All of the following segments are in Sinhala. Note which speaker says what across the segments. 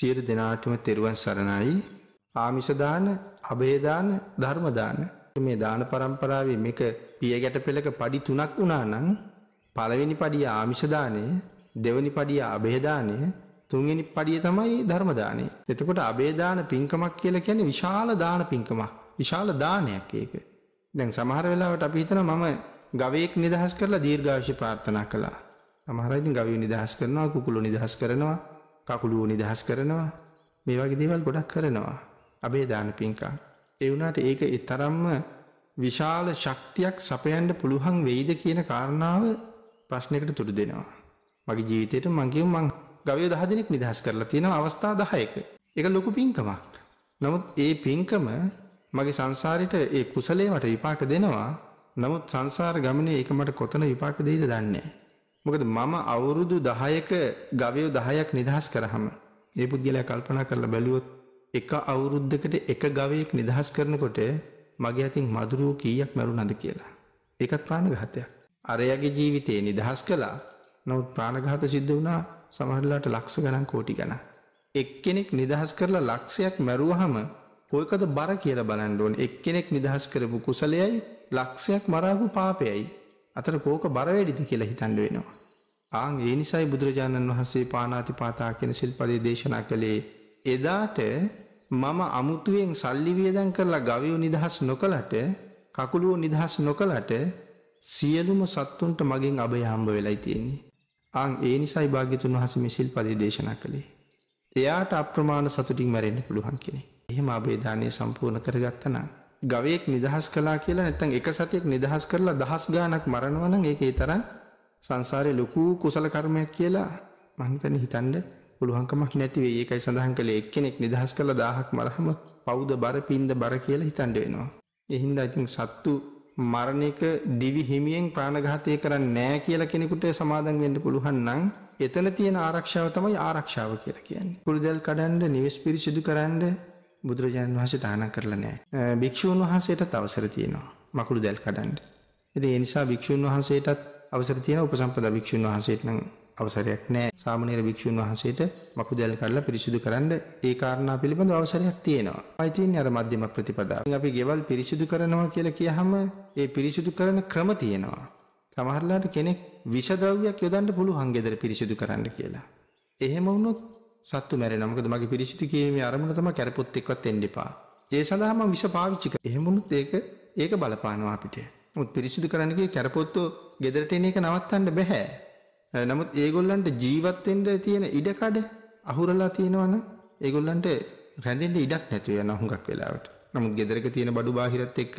Speaker 1: සියලු දෙනාටම තෙරුවන් සරණයි. ආමිෂ දාන, අබේ දාන, ධර්ම දාන. මේ දාන પરම්පරාවේ මේක පියගැට පෙළක padi තුනක් වුණා නම් පළවෙනි padi ආමිෂ දාණය, දෙවෙනි padi අබේ දාණය, තුන්වෙනි padi තමයි ධර්ම දාණය. එතකොට අබේ දාන පින්කමක් කියලා කියන්නේ විශාල දාන පින්කමක්. විශාල දානයක් ඒක. දැන් සමහර වෙලාවට අපි හිතනවා මම ගවයෙක් නිදහස් කරලා දීර්ඝාෂි ප්‍රාර්ථනා කළා. සමහර අය ඉතින් ගවය නිදහස් කරනවා, කුකුළු නිදහස් කරනවා. කකුළුව නිදහස් කරනවා මේ වගේ දේවල් ගොඩක් කරනවා අබේ දාන පින්කා. ඒ වුණාට ඒක ඒ තරම්ම විශාල ශක්තියක් සපයන්න පුළුවන් වෙයිද කියන කාරණාව ප්‍රශ්නයකට තුඩු දෙනවා. මගේ ජීවිතයට මගේ මං ගවය දහ දෙනෙක් නිදහස් කරලා තියෙන අවස්ථා දහයක. එක ලොකු පින්කමක්. නමුත් ඒ පින්කම මගේ සංසාරයට ඒ කුසලේ මට විපාක දෙනවා. නමුත් සංසාර ගමනේ ඒක මට කොතන විපාක දෙයිද දන්නේ නැහැ. මොකද මම අවුරුදු දහයක ගවයෝ දහයක් නිදහස් කරහම ඒ පුද්ගලයා කල්පනා කරලා බැලුවොත් එක අවුරුද්ධකට එක ගවයෙක් නිදහස් කරනකොට මගේ අතින් මදුරුවෝ කීයක් මැරුණද කියලා. ඒකත් ප්‍රාණඝාතයක්. අරයාගේ ජීවිතේ නිදහස් කළා. නමුත් ප්‍රාණඝාත සිද්ධ වුණා සමහරලාට ලක්ෂ ගණන් කෝටි ගණන්. එක්කෙනෙක් නිදහස් කරලා ලක්ෂයක් මැරුවහම කොයිකද බර කියලා බලන්න ඕනේ. එක්කෙනෙක් නිදහස් කරපු කුසලයයි ලක්ෂයක් මරාපු පාපයයි අතර කෝක බර වැඩිද කියලා හිතන්න වෙනවා. ආං ඒ නිසයි බුදුරජාණන් වහන්සේ පානාතිපාතා කෙන සිල්පදේ දේශනා කළේ එදාට මම අමුතුවෙන් සල්ලි වියදන් කරලා ගවයෝ නිදහස් නොකලට කකුලුවෝ නිදහස් නොකලට සියලුම සත්තුන්ට මගින් අභය හම්බ වෙලයි තියෙන්නේ. අං ඒ නිසයි භාග්‍යතුන් වහස මිසිල් පදි දේශනා කළේ. එයාට අප්‍රමාණ සතුටින් මැරෙන්න්න පුළුවන් කෙනෙ. එහෙම අභේධානය සම්පූර්ණ කරගත්තන. ගවයෙක් නිදහස් කලා කියලා නැතන් එක සතයෙක් නිදහස් කරලා දහස් ගානක් මරණවන ඒක ඒ තරන් සංසාරේ ලොකු කුසල කර්මයක් කියලා මං හිතන්නේ හිතන්නේ පුළුවන්කමක් නැති වෙයි. ඒකයි සඳහන් කළේ එක්කෙනෙක් නිදහස් කළා දහහක් මරහම පවුද බර පින්ද බර කියලා හිතන්න වෙනවා. එහින්දා ඉතින් සත්තු මරණ එක දිවි හිමියෙන් ප්‍රාණඝාතය කරන්නේ නැහැ කියලා කෙනෙකුට සමාදම් වෙන්න පුළුවන් නම් එතන තියෙන ආරක්ෂාව තමයි ආරක්ෂාව කියලා කියන්නේ. කුරුදල් කඩන්න, නිවෙස් පිරිසිදු කරන්න බුදුරජාණන් වහන්සේ තහනම් කරලා නැහැ. භික්ෂූන් වහන්සේටත් අවසර තියෙනවා. මකුළු දැල් කඩන්න. ඉතින් ඒ නිසා භික්ෂූන් වහන්සේටත් අවසර තියෙන උපසම්පදා භික්ෂුන් වහන්සේට නම් අවසරයක් නැහැ. සාමාන්‍ය භික්ෂුන් වහන්සේට මකුදැල් කරලා පිරිසිදු කරන්න ඒ කාරණා පිළිබඳව අවසරයක් තියෙනවා. අයි තියෙන්නේ අර මධ්‍යම ප්‍රතිපදාව. අපි ගෙවල් පිරිසිදු කරනවා කියලා කියහම ඒ පිරිසිදු කරන ක්‍රම තියෙනවා. සමහරලාට කෙනෙක් විෂද්‍රව්‍යයක් යොදන්න පුළුවන් ගෙදර පිරිසිදු කරන්න කියලා. එහෙම වුණොත් සත්තු මැරෙනවා. මොකද මගේ පිරිසිදු කිරීමේ අරමුණ තමයි කැරපොත් එක්කවත් එන්න එපා. ඒ සඳහා මම විෂ පාවිච්චි කරා. එහෙම වුණොත් ඒක ඒක බලපානවා අපිට. මුත් පිරිසිදු කරන්න කිය කැරපොත්තු ගෙදරට එන එක නවත්තන්න බෑ. නමුත් ඒගොල්ලන්ට ජීවත් වෙන්න තියෙන ඉඩකඩ අහුරලා තියෙනවනම් ඒගොල්ලන්ට රැඳෙන්න ඉඩක් නැතුව යන හුඟක් වෙලාවට. නමුත් ගෙදරක තියෙන බඩු බාහිරත් එක්ක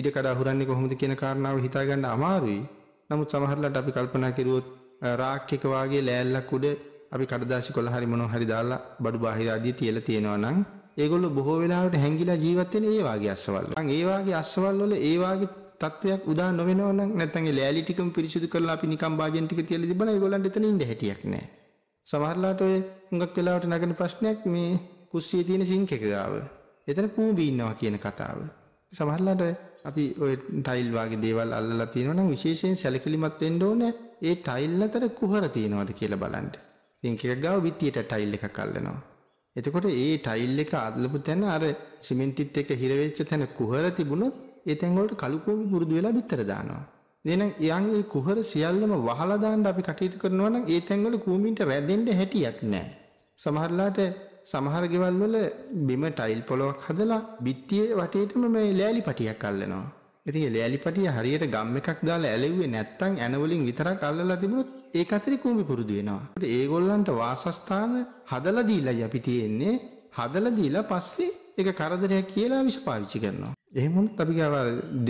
Speaker 1: ඉඩකඩ අහුරන්නේ කොහොමද කියන කාරණාව හිතාගන්න අමාරුයි. නමුත් සමහරලාට අපි කල්පනා කරුවොත් රාක් එක වාගේ ලෑල්ලක් උඩ අපි කඩදාසි කොළ හරි මොනවා හරි දාලා බඩු බාහිර ආදී තියලා තියෙනවා නම් ඒගොල්ලෝ බොහෝ වෙලාවට හැංගිලා ජීවත් වෙන ඒ වාගේ අස්සවල්. අන් ඒ වාගේ අස්සවල් වල ඒ වාගේ තත්වයක් උදා නොවෙනව නම් නැත්නම් ඒ ලෑලි ටිකම පිරිසිදු කරලා අපි නිකම් භාජන ටික තියලා තිබුණා ඒගොල්ලන්ට එතන ඉන්න හැටියක් නැහැ. සමහරලාට ඔය හුඟක් වෙලාවට නගන ප්‍රශ්නයක් මේ කුස්සියේ තියෙන සිංක් එක ගාව. එතන කූඹි ඉන්නවා කියන කතාව. සමහරලාට අපි ඔය ටයිල් වාගේ දේවල් අල්ලලා තියෙනවා නම් විශේෂයෙන් සැලකිලිමත් වෙන්න ඕනේ. ඒ ටයිල් අතර කුහර තියෙනවද කියලා බලන්න. සිංක් එක ගාව විත්තියට ටයිල් එකක් අල්ලනවා. එතකොට ඒ ටයිල් එක අදලපු තැන අර සිමෙන්තිත් එක හිරවෙච්ච තැන කුහර තිබුණොත් ඒ තැන් වලට කළු කෝවි පුරුදු වෙලා බිත්තර දානවා. එහෙනම් යන්ගේ කුහර සියල්ලම වහලා දාන්න අපි කටයුතු කරනවා නම් ඒ තැන් වල කූඹින්ට රැඳෙන්න හැටියක් නැහැ. සමහරලාට සමහර ගෙවල් වල බිම ටයිල් පොලොක් හදලා බිත්තියේ වටේටම මේ ලෑලි පටියක් අල්ලනවා. ඉතින් ඒ ලෑලි පටිය හරියට ගම් එකක් දාලා ඇලෙව්වේ නැත්තම් ඇන වලින් විතරක් අල්ලලා තිබුණොත් ඒක අතරේ කූඹි පුරුදු වෙනවා. ඒගොල්ලන්ට වාසස්ථාන හදලා දීලායි අපි තියෙන්නේ. හදලා දීලා පස්සේ ඒක කරදරයක් කියලා විස පාවිච්චි කරනවා. එහෙමොත් අපි ගාව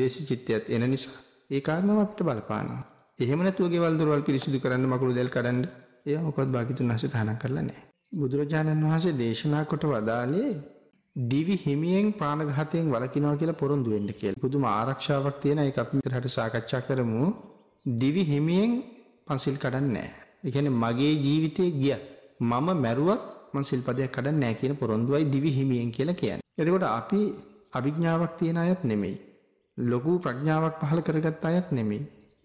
Speaker 1: දේශ චිත්තයත් එන නිසා ඒ කාරණාව අපිට බලපානවා. එහෙම නැතුව ගෙවල් දොරවල් පිරිසිදු කරන්න මකුළු දැල් කඩන්න ඒවා මොකවත් භාග්‍යතුන් වහන්සේ තහනම් කරලා නැහැ. බුදුරජාණන් වහන්සේ දේශනා කොට වදාළේ දිවි හිමියෙන් ප්‍රාණඝාතයෙන් වළකිනවා කියලා පොරොන්දු වෙන්න කියලා. පුදුම ආරක්ෂාවක් තියෙන ඒක අපි මෙතනට සාකච්ඡා කරමු. දිවි හිමියෙන් පන්සිල් කඩන්නේ නැහැ. ඒ කියන්නේ මගේ ජීවිතේ ගියත් මම මැරුවත් මම සිල්පදයක් කඩන්නේ නැහැ කියන පොරොන්දුවයි දිවි හිමියෙන් කියලා කියන්නේ. එතකොට අපි අවිඥාවක් තියන අයත් නෙමෙයි. ලොකු ප්‍රඥාවක් පහළ කරගත් අයත් නෙමෙයි.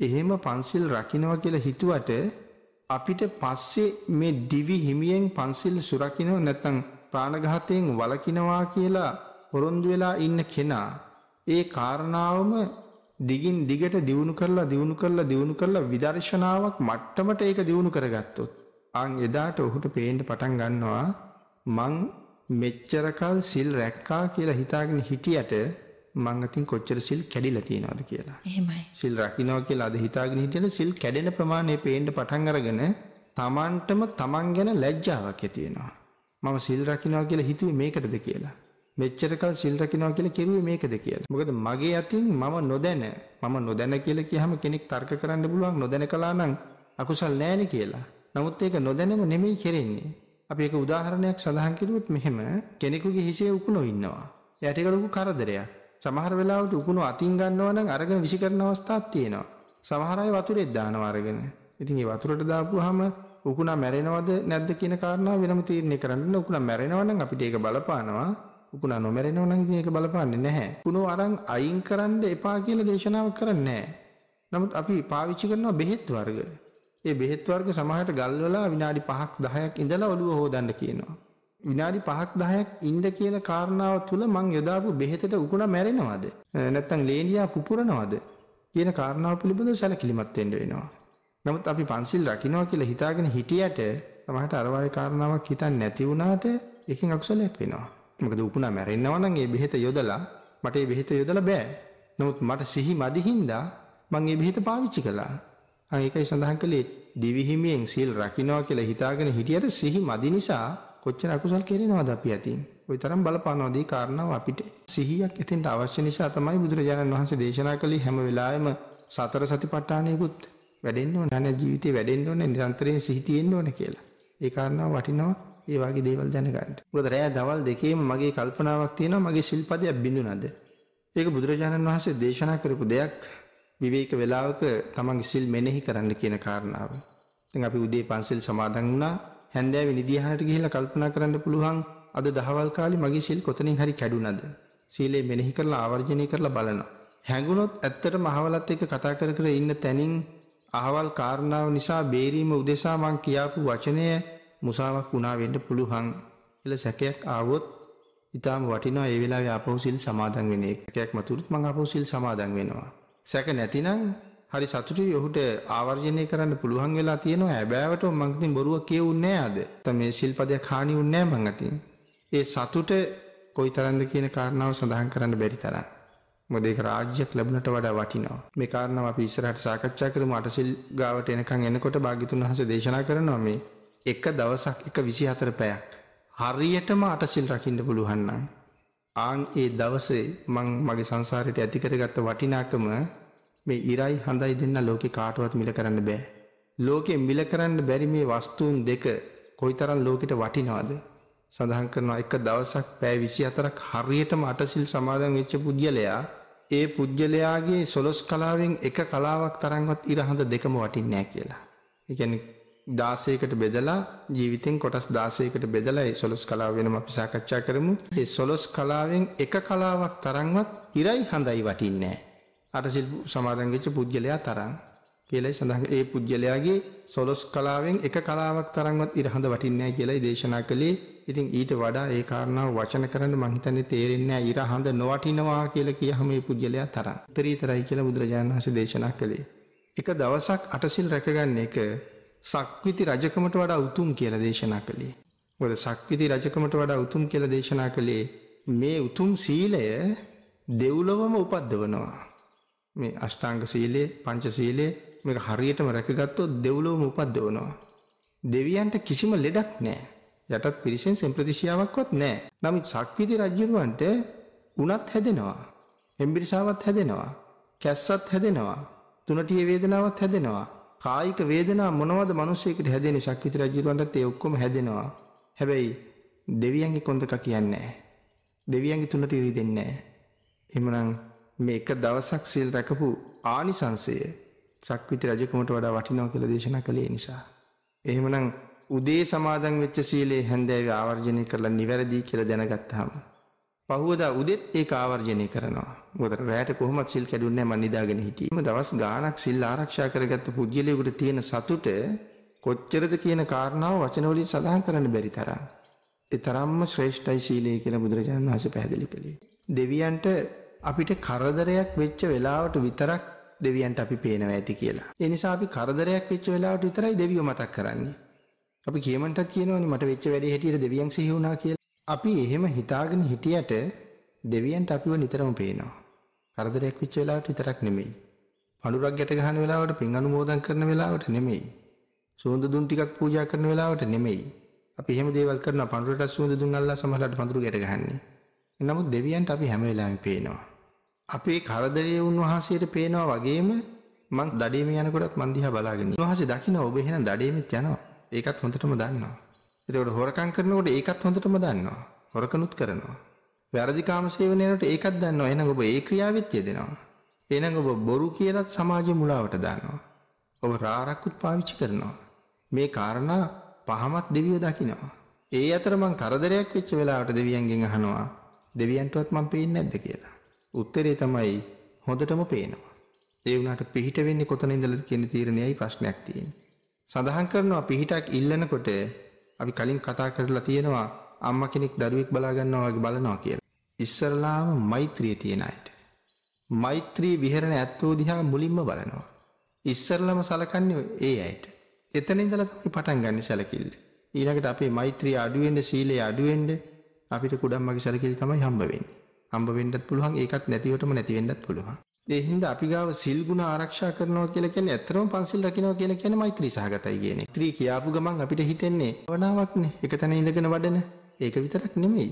Speaker 1: එහෙම පන්සිල් රකින්නවා කියලා හිතුවට අපිට පස්සේ මේ දිවි හිමියෙන් පන්සිල් සුරකින්නව නැත්නම් ප්‍රාණඝාතයෙන් වළකිනවා කියලා පොරොන්දු වෙලා ඉන්න කෙනා ඒ කාරණාවම දිගින් දිගට දියුණු කරලා දියුණු කරලා දියුණු කරලා විදර්ශනාවක් මට්ටමට ඒක දියුණු කරගත්තොත් අන් එදාට ඔහුට පේන්න පටන් ගන්නවා මං මෙච්චරකල් සිල් රැක්කා කියලා හිතාගෙන හිටියට මං අතින් කොච්චර සිල් කැඩිලා තියෙනවද කියලා. එහෙමයි. සිල් රකින්නවා කියලා අද හිතාගෙන හිටියට සිල් කැඩෙන ප්‍රමාණය පේන්න පටන් අරගෙන Tamanටම Taman ගැන ලැජ්ජාවක් ඇති වෙනවා. මම සිල් රකින්නවා කියලා හිතුවේ මේකටද කියලා. මෙච්චරකල් සිල් රකින්නවා කියලා කිව්වේ මේකද කියලා. මොකද මගේ අතින් මම නොදැන මම නොදැන කියලා කියහම කෙනෙක් තර්ක කරන්න පුළුවන් නොදැන කලා නම් අකුසල් නැහැනේ කියලා. නමුත් ඒක නොදැනම නෙමෙයි කෙරෙන්නේ. අපි ඒක උදාහරණයක් සඳහන් කරුවොත් මෙහෙම කෙනෙකුගේ හිසේ උකුණෝ ඉන්නවා. එයාට ඒක ලොකු කරදරයක්. සමහර වෙලාවට උකුණෝ අතින් ගන්නවා නම් අරගෙන විසිකරන අවස්ථාවක් තියෙනවා. සමහර අය වතුරෙත් දානවා අරගෙන. ඉතින් ඒ වතුරට දාපුවාම උකුණා මැරෙනවද නැද්ද කියන කාරණාව වෙනම තීරණය කරන්න උකුණා මැරෙනවා නම් අපිට ඒක බලපානවා. උකුණා නොමැරෙනවා නම් ඉතින් ඒක බලපාන්නේ නැහැ. උකුණෝ අරන් අයින් කරන්න එපා කියලා දේශනාවක් කරන්නේ නැහැ. නමුත් අපි පාවිච්චි කරනවා බෙහෙත් වර්ග. ඒ බෙහෙත් වර්ග සමහරට ගල්වලා විනාඩි 5ක් 10ක් ඉඳලා ඔළුව හොදන්න කියනවා. විනාඩි 5ක් 10ක් ඉඳ කියන කාරණාව තුල මං යොදාපු බෙහෙතට උකුණ මැරෙනවද? නැත්තම් ලේනියා පුපුරනවද? කියන කාරණාව පිළිබඳව සැලකිලිමත් වෙන්න වෙනවා. නමුත් අපි පන්සිල් රකින්නවා කියලා හිතාගෙන හිටියට සමහරට අර වගේ කාරණාවක් හිතන්නේ නැති වුණාට ඒකෙන් අකුසලයක් වෙනවා. මොකද උකුණ මැරෙන්නවා නම් ඒ බෙහෙත යොදලා මට ඒ බෙහෙත යොදලා බෑ. නමුත් මට සිහි මදි හින්දා මං ඒ බෙහෙත පාවිච්චි කළා. ඒකයි සඳහන් කළේ දිවිහිමියෙන් සිල් රකින්නවා කියලා හිතාගෙන හිටියට සිහි මදි නිසා කොච්චර අකුසල් කෙරෙනවද අපි ඇතින්. ওই තරම් බලපානවාද ඒ කාරණාව අපිට. සිහියක් එතෙන්ට අවශ්‍ය නිසා තමයි බුදුරජාණන් වහන්සේ දේශනා කළේ හැම වෙලාවෙම සතර සතිපට්ඨානෙකුත් වැඩෙන්න ඕන නැ ජීවිතේ වැඩෙන්න ඕන නිරන්තරයෙන් සිහි තියෙන්න ඕන කියලා. ඒ කාරණාව වටිනවා ඒ වගේ දේවල් දැනගන්න. මොකද රෑ දවල් දෙකේම මගේ කල්පනාවක් තියෙනවා මගේ සිල්පදයක් බිඳුනද? ඒක බුදුරජාණන් වහන්සේ දේශනා කරපු දෙයක් විවේක වෙලාවක තමන් සිල් මෙනෙහි කරන්න කියන කාරණාව. දැන් අපි උදේ පන්සල් සමාදන් වුණා හැන්දෑවේ නිදිහාරට ගිහිල්ලා කල්පනා කරන්න පුළුවන් අද දහවල් කාලේ මගේ සිල් කොතනින් හරි කැඩුනද? සීලය මෙනෙහි කරලා ආවර්ජනය කරලා බලනවා. හැඟුණොත් ඇත්තටම අහවලත් එක්ක කතා කර කර ඉන්න තැනින් අහවල් කාරණාව නිසා බේරීම උදෙසා මං කියාපු වචනය මුසාවක් වුණා වෙන්න පුළුවන් කියලා සැකයක් ආවොත් ඉතාම වටිනවා ඒ වෙලාවේ ආපහු සිල් සමාදන් වෙන එකයක් මතුරුත් මං ආපහු සිල් සමාදන් වෙනවා සැක නැතිනම් හරි සතුටුයි ඔහුට ආවර්ජනය කරන්න පුළුවන් වෙලා තියෙනවා හැබෑවට මං ඉතින් බොරුව කියවුන්නේ නැහැ අද. තම මේ ශිල්පදයක් හානි වුන්නේ නැහැ මං අතින්. ඒ සතුට කොයිතරම්ද කියන කාරණාව සඳහන් කරන්න බැරි තරම්. මොකද ඒක රාජ්‍යයක් ලැබුණට වඩා වටිනවා. මේ කාරණාව අපි ඉස්සරහට සාකච්ඡා කරමු අටසිල් ගාවට එනකන් එනකොට භාග්‍යතුන් වහන්සේ දේශනා කරනවා මේ එක දවසක් එක 24 පැයක් හරියටම අටසිල් රකින්න පුළුවන් නම් ආන් ඒ දවසේ මං මගේ සංසාරයට ඇති කරගත්ත වටිනාකම මේ ඉරයි හඳයි දෙන්න ලෝකේ කාටවත් මිල කරන්න බෑ. ලෝකෙ මිල කරන්න බැරි මේ වස්තුන් දෙක කොයිතරම් ලෝකෙට වටිනවද? සඳහන් කරනවා එක දවසක් පැය 24ක් හරියටම අටසිල් සමාදන් වෙච්ච පුජ්‍යලයා ඒ පුජ්‍යලයාගේ සොලොස් කලාවෙන් එක කලාවක් තරම්වත් ඉරහඳ දෙකම වටින්නේ නැහැ කියලා. ඒ කියන්නේ දාසයකට බෙදලා ජීවිතෙන් කොටස් දාසයකට බෙදලයි සොලොස් කලාව වෙනම අපි සාකච්ඡා කරමු. ඒ සොලොස් කලාවෙන් එක කලාවක් තරම්වත් ඉරයි හඳයි වටින්නේ නැහැ. අර සිල් සමාදන් වෙච්ච පුජ්‍යලයා තරම් කියලායි සඳහන්. ඒ පුජ්‍යලයාගේ සොලොස් කලාවෙන් එක කලාවක් තරම්වත් ඉර හඳ වටින්නේ නැහැ කියලායි දේශනා කළේ. ඉතින් ඊට වඩා ඒ කාරණාව වචන කරන්න මං හිතන්නේ තේරෙන්නේ නැහැ ඉර හඳ නොවටිනවා කියලා කියහම මේ පුජ්‍යලයා තරම්. උත්තරීතරයි කියලා බුදුරජාණන් වහන්සේ දේශනා කළේ. එක දවසක් අටසිල් රැකගන්න එක සක්විති රජකමට වඩා උතුම් කියලා දේශනා කළේ. මොකද සක්විති රජකමට වඩා උතුම් කියලා දේශනා කළේ මේ උතුම් සීලය දෙව්ලොවම උපද්දවනවා. මේ අෂ්ටාංග සීලය, පංච සීලය මේක හරියටම රැකගත්තොත් දෙව්ලොවම උපද්දවනවා. දෙවියන්ට කිසිම ලෙඩක් නැහැ. යටත් පිරිසෙන් සම්ප්‍රතිශියාවක්වත් නැහැ. නමුත් සක්විති රජුරවන්ට උණත් හැදෙනවා. එම්බිරිසාවත් හැදෙනවා. කැස්සත් හැදෙනවා. තුනටියේ වේදනාවත් හැදෙනවා. කායික වේදනා මොනවද මිනිස්සෙකුට හැදෙන්නේ ශක්විත රජුලන්ටත් ඒ ඔක්කොම හැදෙනවා. හැබැයි දෙවියන්ගේ කොන්දක කියන්නේ දෙවියන්ගේ තුනට ඉරි දෙන්නේ එහෙමනම් මේ එක දවසක් සිල් රැකපු ආනිසංසය ශක්විත රජකමට වඩා වටිනවා කියලා දේශනා කළේ නිසා. එහෙමනම් උදේ සමාදන් වෙච්ච සීලේ හැන්දෑවේ ආවර්ජනය කරලා නිවැරදි කියලා දැනගත්තාම පහුවදා උදෙත් ඒක ආවර්ජනය කරනවා. මොකද රැයට කොහොමත් සිල් කැඩුන්නේ නැහැ මම නිදාගෙන හිටියේ. දවස් ගාණක් සිල් ආරක්ෂා කරගත්ත පුජ්‍යලයකට තියෙන සතුට කොච්චරද කියන කාරණාව වචනවලින් සඳහන් කරන්න බැරි තරම්. ඒ තරම්ම ශ්‍රේෂ්ඨයි සීලය කියලා බුදුරජාණන් වහන්සේ පැහැදිලි කළේ. දෙවියන්ට අපිට කරදරයක් වෙච්ච වෙලාවට විතරක් දෙවියන්ට අපි පේනවා ඇති කියලා. ඒ නිසා අපි කරදරයක් වෙච්ච වෙලාවට විතරයි දෙවියෝ මතක් කරන්නේ. අපි කියමන්ටත් කියනවනේ මට වෙච්ච වැඩේ හැටියට දෙවියන් සිහි වුණා කියලා. අපි එහෙම හිතාගෙන හිටියට දෙවියන්ට අපිව නිතරම පේනවා. කරදරයක් වෙච්ච වෙලාවට විතරක් නෙමෙයි. පඳුරක් ගැට ගහන වෙලාවට පින් අනුමෝදන් කරන වෙලාවට නෙමෙයි. සුවඳ දුම් ටිකක් පූජා කරන වෙලාවට නෙමෙයි. අපි එහෙම දේවල් කරන පඳුරට සුවඳ දුම් අල්ලා සමහරවිට පඳුරු ගැට ගහන්නේ. නමුත් දෙවියන්ට අපි හැම වෙලාවෙම පේනවා. අපේ කරදරයේ උන්වහන්සේට පේනවා වගේම මං දඩේම යනකොටත් මන් දිහා බලාගෙන. උන්වහන්සේ දකින්න ඔබ එහෙනම් දඩේමෙත් යනවා. ඒකත් හොඳටම දන්නවා. එතකොට හොරකම් කරනකොට ඒකත් හොඳටම දන්නවා. හොරකනුත් කරනවා. වැරදි කාම සේවනයේට ඒකත් දන්නවා. එහෙනම් ඔබ ඒ ක්‍රියාවෙත් යෙදෙනවා. එහෙනම් ඔබ බොරු කියලත් සමාජ මුලාවට දානවා. ඔබ රාරක්කුත් පාවිච්චි කරනවා. මේ කාරණා පහමත් දෙවියෝ දකිනවා. ඒ අතර මං කරදරයක් වෙච්ච වෙලාවට දෙවියන්ගෙන් අහනවා දෙවියන්ටවත් මං පේන්නේ නැද්ද කියලා. උත්තරේ තමයි හොඳටම පේනවා. ඒ වුණාට පිහිට වෙන්නේ කොතන ඉඳලාද කියන තීරණයයි ප්‍රශ්නයක් තියෙන්නේ. සඳහන් කරනවා පිහිටක් ඉල්ලනකොට අපි කලින් කතා කරලා තියෙනවා අම්මා කෙනෙක් දරුවෙක් බලා ගන්නවා වගේ බලනවා කියලා. ඉස්සරලාම මෛත්‍රිය තියෙන අයට. මෛත්‍රී විහෙරණ ඇත්තෝ දිහා මුලින්ම බලනවා. ඉස්සරලම සලකන්නේ ඒ අයට. එතන ඉඳලා තමයි පටන් ගන්න සැලකිල්ල. ඊළඟට අපේ මෛත්‍රිය අඩු වෙන්න සීලය අඩු වෙන්න අපිට කුඩම්මගේ සැලකිලි තමයි හම්බ වෙන්නේ. හම්බ වෙන්නත් පුළුවන් ඒකත් නැතිවටම නැති වෙන්නත් පුළුවන්. ඒ හින්දා අපි ගාව සිල් ගුණ ආරක්ෂා කරනවා කියලා කියන්නේ ඇත්තම පන්සිල් රකින්නවා කියලා කියන්නේ මෛත්‍රී සහගතයි කියන එක. ත්‍රි කියාපු ගමන් අපිට හිතෙන්නේ භවනාවක්නේ. එක තැන ඉඳගෙන වඩන. ඒක විතරක් නෙමෙයි.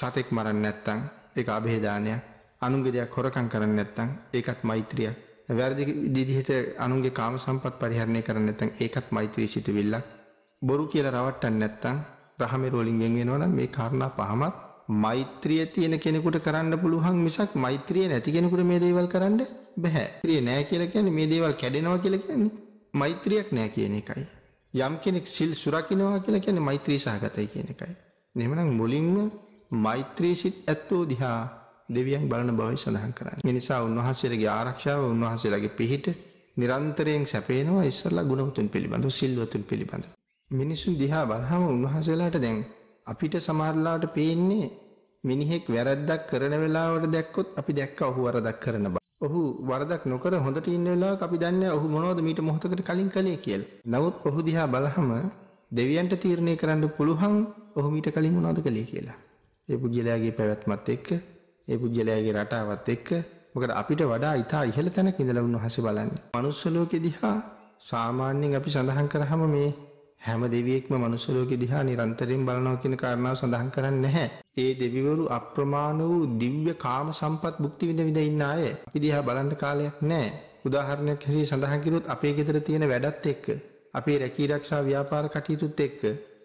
Speaker 1: සතෙක් මරන්න නැත්තම් ඒක અભේදානයක්. අනුන්ගේ දෙයක් හොරකම් කරන්න නැත්තම් ඒකත් මෛත්‍රිය. වැරදි විදිහට අනුන්ගේ කාම සම්පත් පරිහරණය කරන්න නැත්තම් ඒකත් මෛත්‍රී සිටවිල්ලක්. බොරු කියලා රවට්ටන්න නැත්තම් රහමෙර වලින් වෙන් වෙනවා නම් මේ කාරණා පහමත් මෛත්‍රිය තියෙන කෙනෙකුට කරන්න පුළුවන් මිසක් මෛත්‍රිය නැති කෙනෙකුට මේ දේවල් කරන්න බෑ. ත්‍රිය නෑ කියලා කියන්නේ මේ දේවල් කැඩෙනවා කියලා කියන්නේ මෛත්‍රියක් නෑ කියන එකයි. යම් කෙනෙක් සිල් සුරකින්නවා කියලා කියන්නේ මෛත්‍රී සහගතයි කියන එකයි. එහෙමනම් මුලින්ම මෛත්‍රී සිත් ඇත්තෝ දිහා දෙවියන් බලන බවයි සඳහන් කරන්නේ. මේ නිසා උන්වහන්සේලාගේ ආරක්ෂාව උන්වහන්සේලාගේ පිහිට නිරන්තරයෙන් සැපේනවා ඉස්සල්ලා ගුණ උතුම් පිළිබඳව සිල්වතුන් පිළිබඳව. මිනිසුන් දිහා බලහම උන්වහන්සේලාට දැන් අපිට සමහරලාට පේන්නේ මිනිහෙක් වැරද්දක් කරන වෙලාවට දැක්කොත් අපි දැක්ක ඔහු වරදක් කරන බව. ඔහු වරදක් නොකර හොඳට ඉන්න වෙලාවක අපි දන්නේ ඔහු මොනවද මීට මොහොතකට කලින් කළේ කියලා. නමුත් ඔහු දිහා බලහම දෙවියන්ට තීරණය කරන්න පුළුවන් ඔහු මීට කලින් මොනවද කළේ කියලා. ඒ පුජ්‍යලයාගේ පැවැත්මත් එක්ක, ඒ පුජ්‍යලයාගේ රටාවත් එක්ක මොකද අපිට වඩා ඊටා ඉහළ තැනක ඉඳලා උන්වහන්සේ බලන්නේ. manuss ලෝකෙ දිහා සාමාන්‍යයෙන් අපි සඳහන් කරාම මේ හැම දෙවියෙක්ම මනුෂ්‍ය ලෝකේ දිහා නිරන්තරයෙන් බලනවා කියන කාරණාව සඳහන් කරන්නේ නැහැ. ඒ දෙවිවරු අප්‍රමාණ වූ දිව්‍ය කාම සම්පත් භුක්ති විඳ විඳ ඉන්න අය. අපි දිහා බලන්න කාලයක් නැහැ. උදාහරණයක් හැටියට සඳහන් කළොත් අපේ ගෙදර තියෙන වැඩත් එක්ක, අපේ රැකී ආරක්ෂා ව්‍යාපාර කටයුතුත් එක්ක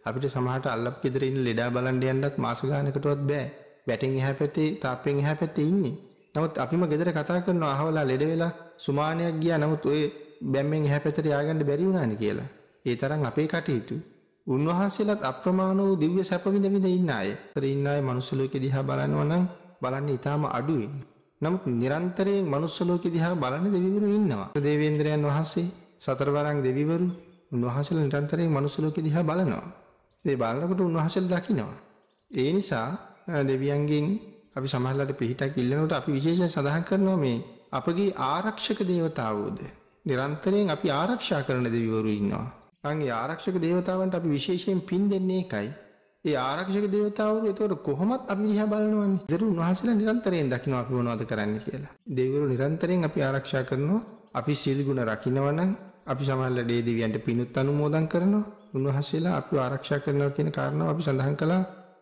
Speaker 1: අපිට සමහරට අල්ලප් ගෙදර ඉන්න ලෙඩා බලන්න යන්නත් මාස ගානකටවත් බෑ. බැටින් එහා පැත්තේ, තාප්පෙන් එහා පැත්තේ ඉන්නේ. නමුත් අපිම ගෙදර කතා කරනවා අහවලා ලෙඩ වෙලා සුමානියක් ගියා. නමුත් ඔය බැම්මෙන් එහා පැත්තට යආගන්න බැරි වුණානේ කියලා. ඒ තරම් අපේ කටයුතු උන්වහන්සේලාත් අප්‍රමාණ වූ දිව්‍ය සැප විඳ විඳ ඉන්න අය. ඒතර ඉන්න අය මනුස්ස ලෝකෙ දිහා බලනවා නම් බලන්නේ ඊටාම අඩුවෙන්. නමුත් නිරන්තරයෙන් මනුස්ස ලෝකෙ දිහා බලන දෙවිවරු ඉන්නවා. දේවේන්ද්‍රයන් වහන්සේ සතරවරක් දෙවිවරු උන්වහන්සේලා නිරන්තරයෙන් මනුස්ස ලෝකෙ දිහා බලනවා. ඒ බලනකොට උන්වහන්සේලා දකිනවා. ඒ නිසා දෙවියන්ගෙන් අපි සමහරලාට පිහිටක් ඉල්ලනකොට අපි විශේෂයෙන් සඳහන් කරනවා මේ අපගේ ආරක්ෂක දේවතාවෝද නිරන්තරයෙන් අපි ආරක්ෂා කරන දෙවිවරු ඉන්නවා. අන්ගේ ආරක්ෂක දේවතාවන්ට අපි විශේෂයෙන් පින් දෙන්නේ එකයි. ඒ ආරක්ෂක දේවතාවරු එතකොට කොහොමත් අපි දිහා බලනවනේ. දරු උන්වහන්සේලා නිරන්තරයෙන් දකින්න අපි මොනවද කරන්න කියලා. දෙවිවරු නිරන්තරයෙන් අපි ආරක්ෂා කරනවා. අපි සීල ගුණ රකින්නවා නම් අපි සමහරවල් ඩේ දෙවියන්ට පිනුත් අනුමෝදන් කරනවා. උන්වහන්සේලා අපිව ආරක්ෂා කරනවා කියන කාරණාව අපි සඳහන් කළා.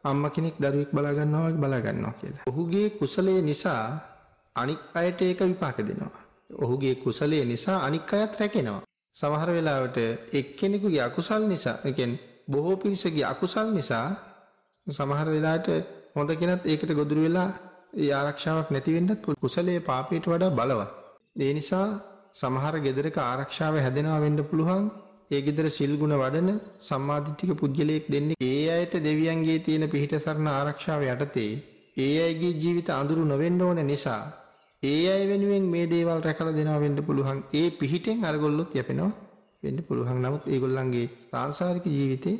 Speaker 1: අම්මා කෙනෙක් දරුවෙක් බලා ගන්නවා වගේ බලා ගන්නවා කියලා. ඔහුගේ කුසලයේ නිසා අනික් අයට ඒක විපාක දෙනවා. ඔහුගේ කුසලයේ නිසා අනික් අයත් රැකෙනවා. සමහර වෙලාවට එක්කෙනෙකුගේ අකුසල් නිසා, ඒ කියන්නේ බොහෝ පිරිසගේ අකුසල් නිසා සමහර වෙලාවට හොඳ කෙනත් ඒකට ගොදුරු වෙලා ඒ ආරක්ෂාවක් නැති වෙන්නත් පුළුවන්. කුසලයේ පාපයට වඩා බලවත්. ඒ නිසා සමහර gedaraක ආරක්ෂාව හැදෙනවා වෙන්න පුළුවන්. ඒ gedara සිල් ගුණ වඩන සම්මාදිටික පුජ්‍යලයක් දෙන්නේ ඒ අයට දෙවියන්ගේ තියෙන පිහිට සරණ ආරක්ෂාව යටතේ ඒ අයගේ ජීවිත අඳුරු නොවෙන්න ඕන නිසා ඒ අය වෙනුවෙන් මේ දේවල් රැකලා දෙනවා වෙන්න පුළුවන්. ඒ පිහිටෙන් අරගොල්ලොත් යැපෙනවා වෙන්න පුළුවන්. නමුත් ඒගොල්ලන්ගේ සාංශාරික ජීවිතේ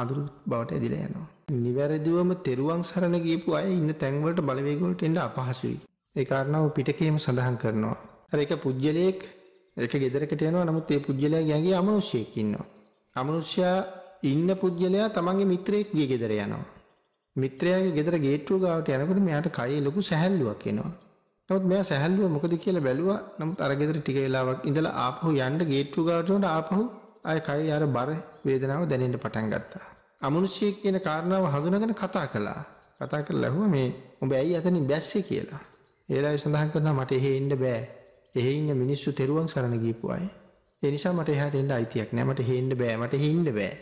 Speaker 1: අඳුරු බවට ඇදිලා යනවා. නිවැරදිවම තෙරුවන් සරණ ගියපු අය ඉන්න තැන්වලට බලවේග වලට එන්න අපහසුයි. ඒ කාරණාව පිටකේම සඳහන් කරනවා. අර එක පුජ්‍යලයක් එක ගෙදරකට යනවා. නමුත් ඒ පුජ්‍යලයා ගියගේ අමනුෂ්‍යයෙක් ඉන්නවා. අමනුෂ්‍යයා ඉන්න පුජ්‍යලයා තමන්ගේ මිත්‍රයෙක්ගේ ගෙදර යනවා. මිත්‍රයාගේ ගෙදර ගේට්ටුව ගාවට යනකොට මෙයාට කයේ ලොකු සැහැල්ලුවක් එනවා. නමුත් මෙයා සැහැල්ලුව මොකද කියලා බැලුවා. නමුත් අර ගෙදර ටික වෙලාවක් ඉඳලා ආපහු යන්න ගේට්ටු ගාවට උඩ ආපහු ආය කයි අර බර වේදනාව දැනෙන්න පටන් ගත්තා. අමනුෂ්‍ය කියන කාරණාව හඳුනාගෙන කතා කළා. කතා කරලා ඇහුවා මේ උඹ ඇයි අතනින් බැස්සේ කියලා. ඒලායි සඳහන් කරනවා මට එහෙ ඉන්න බෑ. එහෙ ඉන්න මිනිස්සු තෙරුවන් සරණ ගිහපු අය. ඒ නිසා මට එහාට එන්න අයිතියක් නෑ. මට එහෙ ඉන්න බෑ. මට එහෙ ඉන්න බෑ.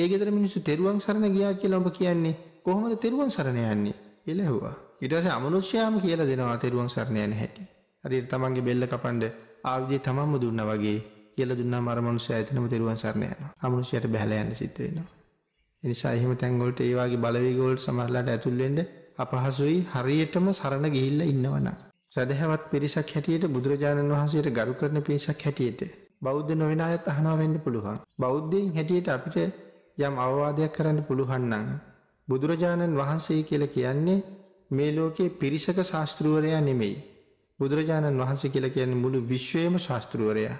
Speaker 1: ඒ ගෙදර මිනිස්සු තෙරුවන් සරණ ගියා කියලා උඹ කියන්නේ කොහොමද තෙරුවන් සරණ යන්නේ? කියලා ඇහුවා. ඊට පස්සේ අමනුෂ්‍යයම කියලා දෙනවා තෙරුවන් සරණ යන හැටි. හරියට තමන්ගේ බෙල්ල කපන්න ආයුධය තමන්ම දුන්නා වගේ කියලා දුන්නාම අර මනුෂ්‍යයා එතනම තෙරුවන් සරණ යනවා. අමනුෂ්‍යයට බහැලා යන්න සිද්ධ වෙනවා. ඒ නිසා එහෙම තැන් වලට ඒ වගේ බලවේග වලට සමහරලාට ඇතුල් වෙන්න අපහසුයි හරියටම සරණ ගිහිල්ලා ඉන්නවනම්. සදහැවත් පිරිසක් හැටියට බුදුරජාණන් වහන්සේට ගරු කරන පිරිසක් හැටියට බෞද්ධ නොවන අයත් අහනවා වෙන්න පුළුවන්. බෞද්ධයෙන් හැටියට අපිට යම් අවවාදයක් කරන්න පුළුවන් නම් බුදුරජාණන් වහන්සේ කියලා කියන්නේ මේ ලෝකයේ පිරිසක ශාස්තෘවරයා නෙමෙයි. බුදුරජාණන් වහන්සේ කියලා කියන්නේ මුළු විශ්වයේම ශාස්තෘවරයා.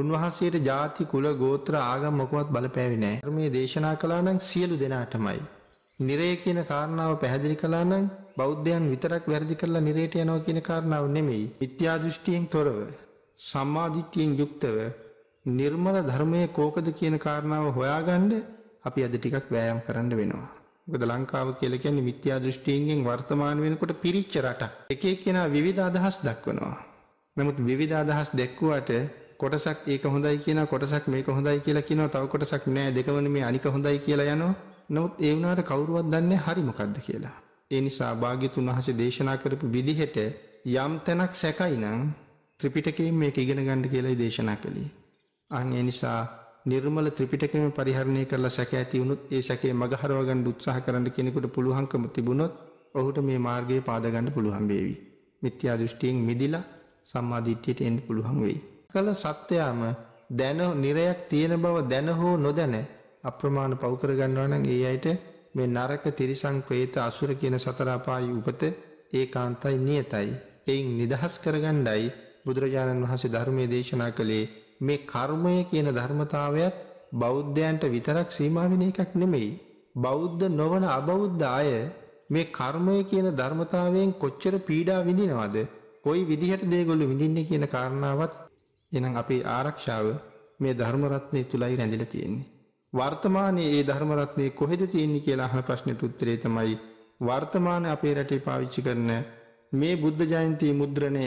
Speaker 1: උන්වහන්සේට ಜಾති කුල ගෝත්‍ර ආගම් මොකවත් බලපෑවේ නැහැ. ධර්මයේ දේශනා කළා නම් සියලු දෙනාටමයි. නිරය කියන කාරණාව පැහැදිලි කළා නම් බෞද්ධයන් විතරක් වැරදි කරලා නිරයට යනවා කියන කාරණාව නෙමෙයි. මිත්‍යා දෘෂ්ටියෙන් තොරව සම්මාදිට්ඨියෙන් යුක්තව නිර්මල ධර්මයේ කෝකද කියන කාරණාව හොයාගන්න අපි අද ටිකක් වෑයම් කරන්න වෙනවා. මොකද ලංකාව කියලා කියන්නේ මිත්‍යා දෘෂ්ටියෙන් වර්තමාන වෙනකොට පිරිච්ච රටක්. එක එක්කෙනා විවිධ අදහස් දක්වනවා. නමුත් විවිධ අදහස් දැක්වුවට කොටසක් ඒක හොඳයි කියනවා කොටසක් මේක හොඳයි කියලා කියනවා තව කොටසක් නෑ දෙකම මේ අනික හොඳයි කියලා යනවා. නමුත් ඒ වුණාට කවුරුවත් දන්නේ හරි මොකද්ද කියලා. ඒ නිසා භාග්‍යතුන් වහන්සේ දේශනා කරපු විදිහට යම් තැනක් සැකයි නම් ත්‍රිපිටකයෙන් මේක ඉගෙන ගන්න කියලායි දේශනා කළේ. අන් ඒ නිසා නිර්මල ත්‍රිපිටකයම පරිහරණය කරලා සැක ඇති වුණොත් ඒ සැකේ මගහරව ගන්න උත්සාහ කරන්න කෙනෙකුට පුළුවන්කම තිබුණොත් ඔහුට මේ මාර්ගයේ පාද ගන්න පුළුවන් වේවි. මිත්‍යා දෘෂ්ටියෙන් මිදිලා සම්මා දිට්ඨියට එන්න පුළුවන් වෙයි. කල සත්‍යයම දැන නිරයක් තියෙන බව දැන හෝ නොදැන අප්‍රමාණ පව කර ගන්නවා නම් ඒ අයට මේ නරක තිරිසන් പ്രേත අසුර කියන සතර අපායි උපත ඒකාන්තයි නියතයි. එයින් නිදහස් කරගන්නයි බුදුරජාණන් වහන්සේ ධර්මයේ දේශනා කළේ මේ කර්මය කියන ධර්මතාවයත් බෞද්ධයන්ට විතරක් සීමා වෙන එකක් නෙමෙයි. බෞද්ධ නොවන අබෞද්ධ අය මේ කර්මය කියන ධර්මතාවයෙන් කොච්චර පීඩා විඳිනවද? කොයි විදිහටද ඒගොල්ලෝ විඳින්නේ කියන කාරණාවත් එනම් අපේ ආරක්ෂාව මේ ධර්ම රත්නයේ තුලයි රැඳිලා තියෙන්නේ. වර්තමානයේ මේ ධර්ම රත්නයේ කොහෙද තියෙන්නේ කියලා අහන ප්‍රශ්නෙට උත්තරේ තමයි වර්තමාන අපේ රටේ පාවිච්චි කරන මේ බුද්ධ ජයන්ති මුද්‍රණය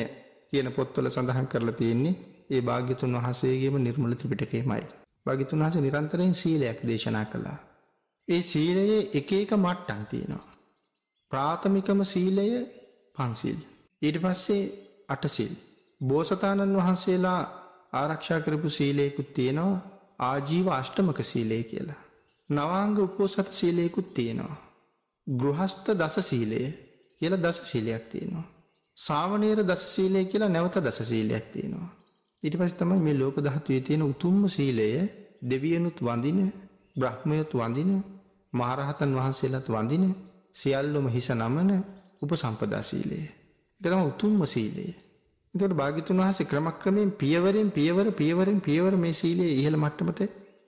Speaker 1: කියන පොත්වල සඳහන් කරලා තියෙන්නේ ඒ භාග්‍යතුන් වහසේගේම නිර්මල ත්‍රිපිටකයමයි. භාග්‍යතුන් වහස නිරන්තරයෙන් සීලයක් දේශනා කළා. ඒ සීලයේ එක එක මට්ටම් තියෙනවා. ප්‍රාථමිකම සීලය පන්සිල්. ඊට පස්සේ අටසිල්. බෝසතාණන් වහන්සේලා ආරක්ෂා කරපු සීලයකුත් තියෙනවා ආජීව අෂ්ටමක සීලය කියලා. නවාංග උපෝසත සීලයකුත් තියෙනවා. ගෘහස්ත දස සීලය කියලා දස සීලයක් තියෙනවා. සාමනේර දසශීලය කියලා නැවත දසශීලයක් තියෙනවා. ඊට පස්සේ තමයි මේ ලෝක ධාතුවේ තියෙන උතුම්ම සීලය දෙවියනුත් වඳින, බ්‍රහ්මයොත් වඳින, මහරහතන් වහන්සේලාත් වඳින සියල්ලම හිස නමන උපසම්පදා සීලය. ඒක තමයි උතුම්ම සීලය. එතකොට භාග්‍යතුන් වහන්සේ ක්‍රමක්‍රමයෙන් පියවරෙන් පියවර පියවරෙන් පියවර මේ සීලය ඉහළ මට්ටමට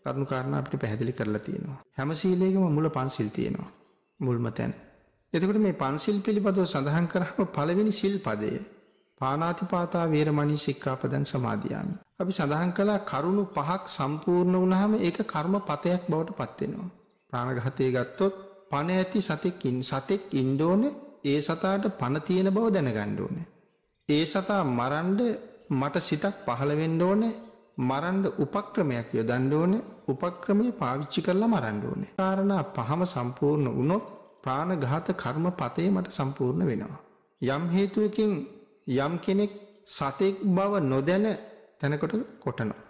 Speaker 1: කරුණු කාරණා අපිට පැහැදිලි කරලා තියෙනවා. හැම සීලයකම මුල පන්සිල් තියෙනවා. මුල්ම තැන. එතකොට මේ පන්සිල් පිළිබඳව සඳහන් කරාම පළවෙනි සිල් පදය පානාතිපාතා වේරමණී සික්ඛාපදං සමාදියාමි. අපි සඳහන් කළා කරුණු පහක් සම්පූර්ණ වුණාම ඒක කර්මපතයක් බවට පත් වෙනවා. ප්‍රාණඝාතය ගත්තොත් පණ ඇති සතෙක්ින් සතෙක් ඉන්න ඕනේ ඒ සතාට පණ තියෙන බව දැනගන්න ඕනේ. ඒ සතා මරන්න මට සිතක් පහළ වෙන්න ඕනේ. මරන්න උපක්‍රමයක් යොදන්න ඕනේ. උපක්‍රමයේ පාවිච්චි කරලා මරන්න ඕනේ. කාරණා පහම සම්පූර්ණ වුණොත් ප්‍රාණඝාත කර්මපතේ මට සම්පූර්ණ වෙනවා. යම් හේතුවකින් යම් කෙනෙක් සතෙක් බව නොදැන තැනකට කොටනවා.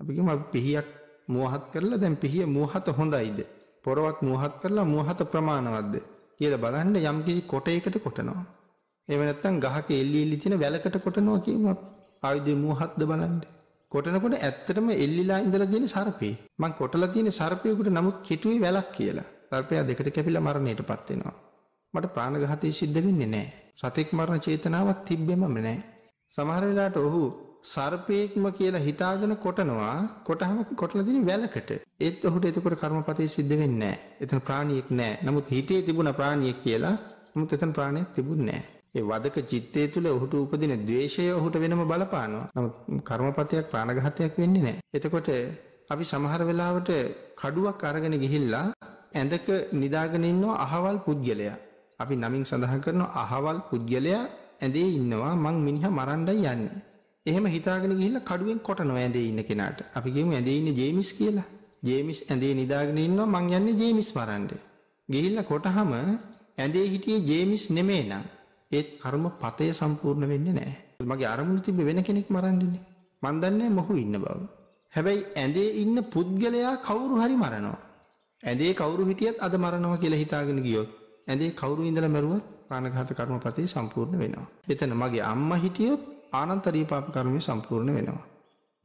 Speaker 1: අපි කියමු අපි පිහියක් මෝහත් කරලා දැන් පිහිය මෝහත හොඳයිද? පොරවක් මෝහත් කරලා මෝහත ප්‍රමාණවත්ද කියලා බලන්න යම් කිසි කොටයකට කොටනවා. එහෙම නැත්නම් ගහක එල්ලි එල්ලි තියෙන වැලකට කොටනවා කියමු අපි. ආයුධේ මෝහත්ද බලන්න. කොටනකොට ඇත්තටම එල්ලිලා ඉඳලා තියෙන සර්පේ. මං කොටලා තියෙන සර්පේකට නමුත් කෙටුවේ වැලක් කියලා. සර්පයා දෙකට කැපිලා මරණයටපත් වෙනවා. මට ප්‍රාණඝාතය සිද්ධ වෙන්නේ නැහැ. සතෙක් මරණ චේතනාවක් තිබෙමම නැහැ. සමහර වෙලාවට ඔහු සර්පේක්ම කියලා හිතාගෙන කොටනවා කොටහම කොටලා දින වැලකට. ඒත් ඔහුට එතකොට කර්මපතේ සිද්ධ වෙන්නේ නැහැ. එතන ප්‍රාණියෙක් නැහැ. නමුත් හිතේ තිබුණ ප්‍රාණියෙක් කියලා නමුත් එතන ප්‍රාණයක් තිබුණේ නැහැ. ඒ වදක චිත්තය තුළ ඔහුට උපදින ද්වේෂය ඔහුට වෙනම බලපානවා. නමුත් කර්මපතයක් ප්‍රාණඝාතයක් වෙන්නේ නැහැ. එතකොට අපි සමහර වෙලාවට කඩුවක් අරගෙන ගිහිල්ලා ඇඳක නිදාගෙන ඉන්නව අහවල් පුද්ගලයා. අපි නමින් සඳහන් කරන අහවල් පුද්ගලයා ඇඳේ ඉන්නවා මං මිනිහා මරණ්ඩයි යන්නේ. එහෙම හිතාගෙන ගිහිල්ලා කඩුවෙන් කොටනවා ඇඳේ ඉන්න කෙනාට. අපි කියමු ඇඳේ ඉන්නේ ජේමිස් කියලා. ජේමිස් ඇඳේ නිදාගෙන ඉන්නවා මං යන්නේ ජේමිස් මරණ්ඩ. ගිහිල්ලා කොටහම ඇඳේ හිටියේ ජේමිස් නෙමේ නං. ඒත් කර්ම පතය සම්පූර්ණ වෙන්නේ නැහැ. මගේ අරමුණ තිබ්බ වෙන කෙනෙක් මරන්නනේ. මන් දන්නේ මොහු ඉන්න බව. හැබැයි ඇඳේ ඉන්න පුද්ගලයා කවුරු හරි මරනවා. ඇඳේ කවුරු හිටියත් අද මරනවා කියලා හිතාගෙන ගියොත් ඇඳේ කවුරු ඉඳලා මැරුවත් ප්‍රාණඝාත කර්මපතේ සම්පූර්ණ වෙනවා. එතන මගේ අම්මා හිටියොත් ආනන්තරීය පාප කර්මය සම්පූර්ණ වෙනවා.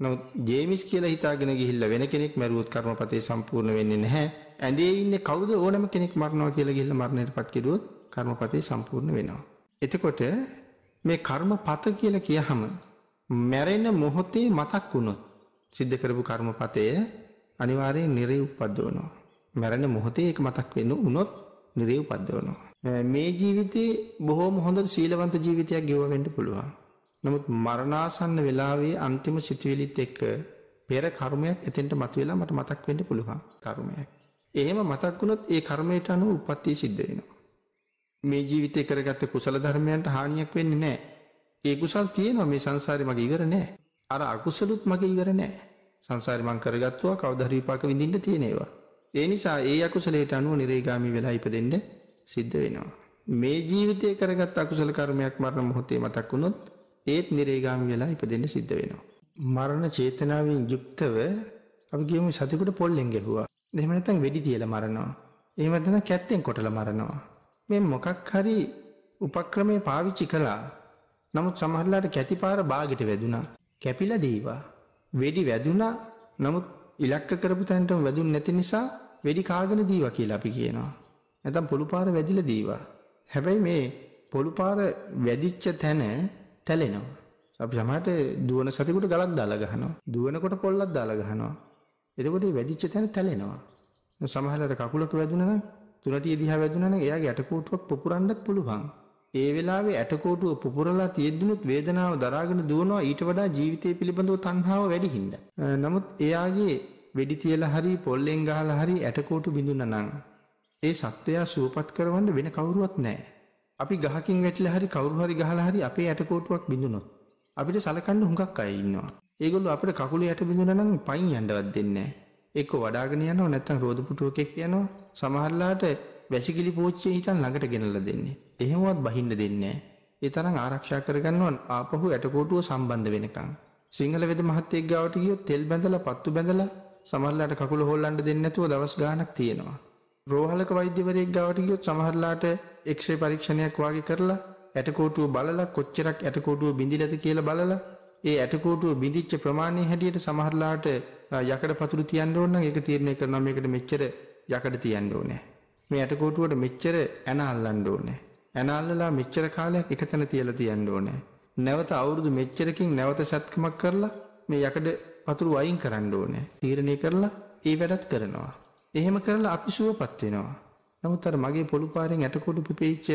Speaker 1: නමුත් ජේමිස් කියලා හිතාගෙන ගිහිල්ලා වෙන කෙනෙක් මැරුවොත් කර්මපතේ සම්පූර්ණ වෙන්නේ නැහැ. ඇඳේ ඉන්නේ කවුද ඕනම කෙනෙක් මරනවා කියලා ගිහිල්ලා මරණයටපත් කෙරුවොත් කර්මපතේ සම්පූර්ණ වෙනවා. එතකොට මේ කර්මපත කියලා කියහම මැරෙන මොහොතේ මතක් වුණොත් සිද්ධ කරපු කර්මපතය අනිවාර්යෙන් නිරේ උපද්දවනවා. මැරෙන මොහොතේ ඒක මතක් වෙන්න වුණොත් නිරේ උපද්දවනවා. මේ ජීවිතේ බොහොම හොඳ සීලවන්ත ජීවිතයක් ගෙවවෙන්න පුළුවන්. නමුත් මරණාසන්න වෙලාවේ අන්තිම සිතුවිලිත් එක්ක පෙර කර්මයක් එතෙන්ට මතුවෙලා මට මතක් වෙන්න පුළුවන් කර්මයක්. එහෙම මතක් වුණොත් ඒ කර්මයට අනුව උපත්ති සිද්ධ වෙනවා. මේ ජීවිතේ කරගත්ත කුසල ධර්මයන්ට හානියක් වෙන්නේ නැහැ. ඒ කුසල් තියෙනවා මේ සංසාරේ මගේ ඉවර නැහැ. අර අකුසලුත් මගේ ඉවර නැහැ. සංසාරේ මං කරගත්තා කවදා හරි විපාක විඳින්න තියෙනේවා. ඒ නිසා ඒ අකුසලයට අනුව නිරේගාමි වෙලා ඉපදෙන්න සිද්ධ වෙනවා. මේ ජීවිතයේ කරගත් අකුසල කර්මයක් මරණ මොහොතේ මතක් වුණොත් ඒත් නිරේගාමි වෙලා ඉපදෙන්න සිද්ධ වෙනවා. මරණ චේතනාවෙන් යුක්තව අපි කියමු සතෙකුට පොල්ලෙන් ගැහුවා. එහෙම නැත්නම් වෙඩි තියලා මරනවා. එහෙම නැත්නම් කැත්තෙන් කොටලා මරනවා. මේ මොකක් හරි උපක්‍රමේ පාවිච්චි කළා. නමුත් සමහරලාට කැතිපාර බාගෙට වැදුනා. කැපිලා දීවා. වෙඩි වැදුනා. නමුත් ඉලක්ක කරපු තැනටම වැදුන්නේ නැති නිසා වෙඩි කාගෙන දීවා කියලා අපි කියනවා. නැත්නම් පොළු පාර වැදිලා දීවා. හැබැයි මේ පොළු පාර වැදිච්ච තැන තැලෙනවා. අපි සමහරට දුවන සතෙකුට ගලක් දාලා ගහනවා. දුවනකොට පොල්ලක් දාලා ගහනවා. එතකොට මේ වැදිච්ච තැන තැලෙනවා. සමහරවිට කකුලක වැදුනා නම් තුනටිය දිහා වැදුනා නම් එයාගේ ඇටකෝටුවක් පුපුරන්නත් පුළුවන්. ඒ වෙලාවේ ඇටකෝටුව පුපුරලා තියෙද්දිනුත් වේදනාව දරාගෙන දුවනවා ඊට වඩා ජීවිතය පිළිබඳව තණ්හාව වැඩි හින්දා. නමුත් එයාගේ වෙඩි තියලා හරි පොල්ලෙන් ගහලා හරි ඇටකෝටු බිඳුනා නම් ඒ සත්වයා සුවපත් කරවන්න වෙන කවුරුවත් නැහැ. අපි ගහකින් වැටිලා හරි කවුරු හරි ගහලා හරි අපේ ඇටකෝටුවක් බිඳුනොත් අපිට සලකන්න හුඟක් අය ඉන්නවා. ඒගොල්ලෝ අපිට කකුලේ යට බිඳුනා නම් පයින් යන්නවත් දෙන්නේ නැහැ. එක්ක වඩාගෙන යනවා නැත්නම් රෝද පුටුවකෙක් යනවා. සමහරලාට වැසිකිලි පෝච්චිය හිටන් ළඟට ගෙනල්ලා දෙන්නේ. එහෙමවත් බහින්න දෙන්නේ ඒ තරම් ආරක්ෂා කරගන්නවන් ආපහු ඇටකෝටුව සම්බන්ධ වෙනකන්. සිංහල වෙද මහත්තයෙක් ගාවට ගියොත් තෙල් බැඳලා පත්තු බැඳලා සමහරලාට කකුල හොල්ලන්න දෙන්නේ නැතුව දවස් ගාණක් තියෙනවා. රෝහලක වෛද්‍යවරයෙක් ගාවට ගියොත් සමහරලාට එක්ස්රේ පරීක්ෂණයක් වාගේ කරලා ඇටකෝටුව බලලා කොච්චරක් ඇටකෝටුව බිඳිලාද කියලා බලලා ඒ ඇටකෝටුව බිඳිච්ච ප්‍රමාණය හැටියට සමහරලාට යකඩ පතුරු තියන්න ඕන නම් ඒක තීරණය කරනවා මේකට මෙච්චර යකඩ තියන්න ඕනේ. මේ ඇටකෝටුවට මෙච්චර ඇන අල්ලන්න ඕනේ. ඇන අල්ලලා මෙච්චර කාලයක් එක තැන තියලා තියන්න ඕනේ. නැවත අවුරුදු මෙච්චරකින් නැවත සත්කමක් කරලා මේ යකඩ පතුරු අයින් කරන්න ඕනේ. තීරණය කරලා ඒ වැඩත් කරනවා. එහෙම කරලා අපි සුවපත් වෙනවා. නමුත් අර මගේ පොළු පාරෙන් ඇටකොඩු පිපිච්ච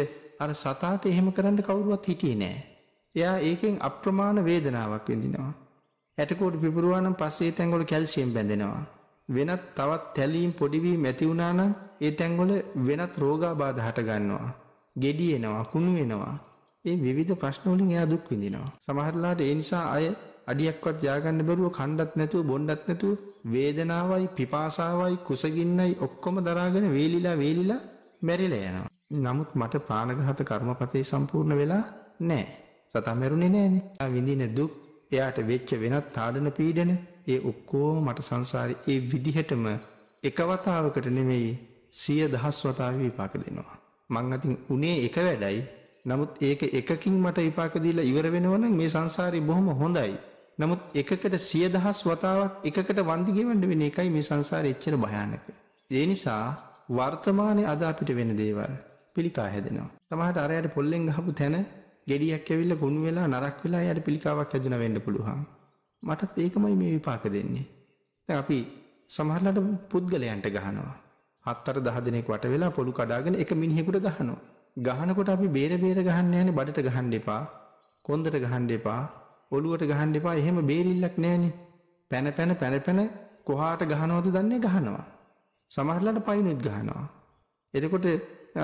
Speaker 1: අර සතාට එහෙම කරන්න කවුරුවත් හිටියේ නෑ. එයා ඒකෙන් අප්‍රමාණ වේදනාවක් විඳිනවා. ඇටකොඩු පිපුරුවා නම් පස්සේ තැන්වල කැල්සියම් බැඳෙනවා. වෙනත් තවත් තැලීම් පොඩිවීම ඇති වුණා නම් ඒ තැන්වල වෙනත් රෝගාබාධ හට ගන්නවා. gediyeනවා, කුණු වෙනවා. මේ විවිධ ප්‍රශ්න වලින් එයා දුක් විඳිනවා. සමහරලාට ඒ නිසා අය අඩියක්වත් යාගන්න බැරුව කණ්ඩත් නැතුව බොණ්ඩත් නැතුව වේදනාවයි පිපාසාවයි කුසගින්නයි ඔක්කොම දරාගෙන වේලිලා වේලිලා මැරිලා යනවා. නමුත් මට ප්‍රාණඝාත කර්මපතේ සම්පූර්ණ වෙලා නැහැ. සතා මැරුණේ නැහනේ. විඳින දුක් එයාට වෙච්ච වෙනත් තාඩන පීඩන ඒ ඔක්කොම මට සංසාරේ ඒ විදිහටම එක වතාවකට නෙමෙයි සිය දහස් වතාවේ විපාක දෙනවා. මං අතින් උනේ එක වැඩයි. නමුත් ඒක එකකින් මට විපාක දීලා ඉවර වෙනවනම් මේ සංසාරේ බොහොම හොඳයි. නමුත් එකකට සියදහස් වතාවක් එකකට වන්දි ගෙවන්න වෙන එකයි මේ සංසාරේ එච්චර භයානක. ඒ නිසා වර්තමානයේ අද අපිට වෙන දේවල් පිළිකා හැදෙනවා. සමහරට අරයට පොල්ලෙන් ගහපු තැන gediyak ඇවිල්ලා කුණු වෙලා නරක් වෙලා යාට පිළිකාවක් හැදුණා වෙන්න පුළුවන්. මටත් ඒකමයි මේ විපාක දෙන්නේ. දැන් අපි සමහරලාට පුද්ගලයන්ට ගහනවා. හතර 10 දිනක් වට වෙලා පොලු කඩාගෙන එක මිනිහෙකුට ගහනවා. ගහනකොට අපි බේර බේර ගහන්න යන්නේ බඩට ගහන්න එපා. කොන්දට ගහන්න එපා ඔළුවට ගහන්න එපා එහෙම බේරිල්ලක් නෑනේ. පැන පැන පැන පැන කොහාට ගහනවද දන්නේ ගහනවා. සමහරලාට පයින්ුත් ගහනවා. එතකොට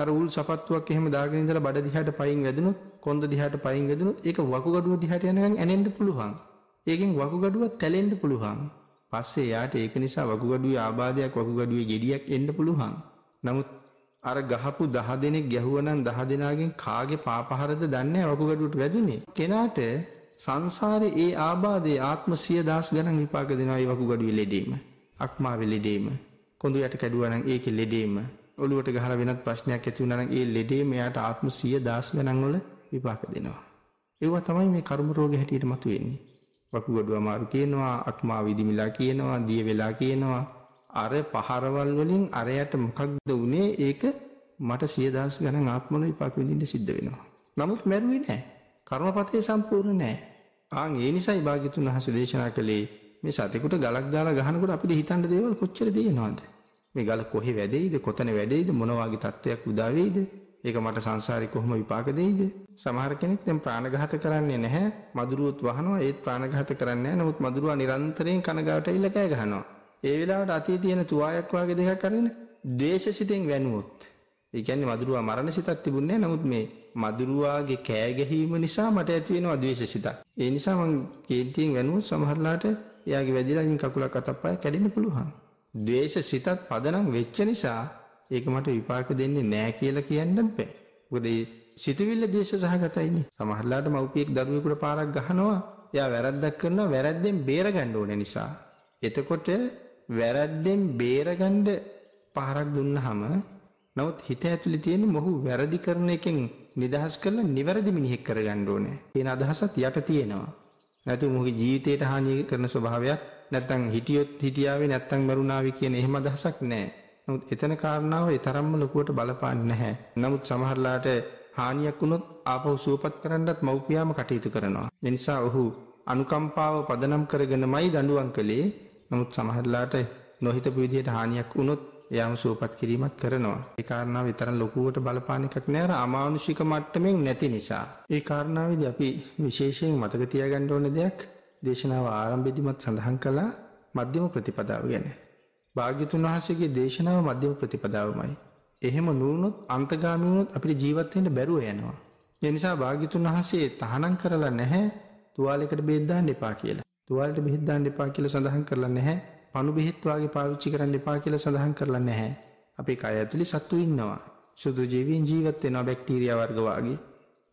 Speaker 1: අර උල් සපත්තුවක් එහෙම දාගෙන ඉඳලා බඩ දිහාට පයින් වැදුනොත් කොන්ද දිහාට පයින් වැදුනොත් ඒක වකුගඩුව දිහාට යනකම් ඇනෙන්න පුළුවන්. ඒකෙන් වකුගඩුව තැලෙන්න පුළුවන්. පස්සේ යාට ඒක නිසා වකුගඩුවේ ආබාධයක් වකුගඩුවේ gediyak එන්න පුළුවන්. නමුත් අර ගහපු 10 දෙනෙක් ගැහුවනම් 10 දෙනාගෙන් කාගේ පාපහරද දන්නේ වකුගඩුවට වැදුනේ. කෙනාට සංසාරේ ඒ ආබාධයේ ආත්ම 10000 ගණන් විපාක දෙනවා ඒ වකුගඩුවේ ලෙඩේම අක්මාවේ ලෙඩේම කොඳු යට කැඩුවා නම් ඒකේ ලෙඩේම ඔළුවට ගහලා වෙනත් ප්‍රශ්නයක් ඇති වුණා නම් ඒ ලෙඩේම එයාට ආත්ම 10000 ගණන් වල විපාක දෙනවා ඒවා තමයි මේ කර්ම රෝගේ හැටියට මතුවෙන්නේ වකුගඩුව අමාරු කියනවා අක්මා විදිමිලා කියනවා දිය වෙලා කියනවා අර පහරවල් වලින් අරයට මොකක්ද උනේ ඒක මට 10000 ගණන් ආත්මවල විපාක විඳින්න සිද්ධ වෙනවා නමුත් මැරුවේ නැහැ කර්මපතේ සම්පූර්ණ නැහැ. ආන් ඒ නිසයි භාග්‍යතුන් වහන්සේ දේශනා කළේ මේ සතෙකුට ගලක් දාලා ගහනකොට අපිට හිතන්න දේවල් කොච්චර තියෙනවද? මේ ගල කොහේ වැදෙයිද? කොතන වැදෙයිද? මොන වගේ තත්වයක් උදා වෙයිද? ඒක මට සංසාරේ කොහොම විපාක දෙයිද? සමහර කෙනෙක් දැන් ප්‍රාණඝාත කරන්නේ නැහැ. මදුරුවොත් වහනවා. ඒත් ප්‍රාණඝාත කරන්නේ නැහැ. නමුත් මදුරුවා නිරන්තරයෙන් කනගාට ඇවිල්ලා කෑ ගහනවා. ඒ වෙලාවට අතේ තියෙන තුවායක් වගේ දෙකක් අරගෙන ද්වේෂසිතෙන් වැනුවොත්. ඒ කියන්නේ මදුරුවා මරණ සිතක් තිබුණේ නැහැ. නමුත් මේ මදුරුවාගේ කෑ ගැහිම නිසා මට ඇති වෙනවා ද්වේෂ සිතක්. ඒ නිසා මං කේන්තියෙන් වැනුවොත් සමහරලාට එයාගේ වැදිලා ඉන් කකුලක් අතප්පය කැඩෙන්න පුළුවන්. ද්වේෂ සිතත් පදනම් වෙච්ච නිසා ඒක මට විපාක දෙන්නේ නෑ කියලා කියන්නත් බෑ. මොකද මේ සිතවිල්ල ද්වේෂ සහගතයිනේ. සමහරලාට මව්පියෙක් දරුවෙකුට පාරක් ගහනවා. එයා වැරද්දක් කරනවා වැරද්දෙන් බේරගන්න ඕන නිසා. එතකොට වැරද්දෙන් බේරගන්න පාරක් දුන්නාම නමුත් හිත ඇතුලේ තියෙන මොහු වැරදි කරන එකෙන් නිදහස් කරලා නිවැරදි මිනිහෙක් කරගන්න ඕනේ කියන අදහසත් යට තියෙනවා. නැතු මොහි ජීවිතයට හානිය කරන ස්වභාවයක් නැත්තම් හිටියොත් හිටියාවේ නැත්තම් මරුණාවේ කියන එහෙම අදහසක් නැහැ. නමුත් එතන කාරණාව ඒ තරම්ම ලොකුවට බලපාන්නේ නැහැ. නමුත් සමහරලාට හානියක් වුණොත් ආපහු සුවපත් කරන්නත් මව්පියාම කටයුතු කරනවා. ඒ නිසා ඔහු අනුකම්පාව පදනම් කරගෙනමයි දඬුවම් කළේ. නමුත් සමහරලාට නොහිතපු විදිහට හානියක් වුණොත් එයාම සුවපත් කිරීමත් කරනවා. ඒ කාරණාව විතරක් ලොකුවට බලපාන එකක් නෑ අර අමානුෂික මට්ටමින් නැති නිසා. ඒ කාරණාවේදී අපි විශේෂයෙන් මතක තියාගන්න ඕන දෙයක් දේශනාව ආරම්භයේදීමත් සඳහන් කළා මධ්‍යම ප්‍රතිපදාව ගැන. භාග්‍යතුන් වහන්සේගේ දේශනාව මධ්‍යම ප්‍රතිපදාවමයි. එහෙම නුනොත් අන්තගාමී වුණොත් අපිට ජීවත් වෙන්න බැරුව යනවා. ඒ නිසා භාග්‍යතුන් වහන්සේ තහනම් කරලා නැහැ තුවාලයකට බෙහෙත් දාන්න එපා කියලා. තුවාලෙට බෙහෙත් දාන්න එපා කියලා සඳහන් කරලා නැහැ. පණු බෙහෙත් වාගේ පාවිච්චි කරන්න එපා කියලා සඳහන් කරලා නැහැ. අපේ කය ඇතුලේ සත්තු ඉන්නවා. සුදු ජීවීන් ජීවත් වෙනවා බැක්ටීරියා වර්ග වාගේ.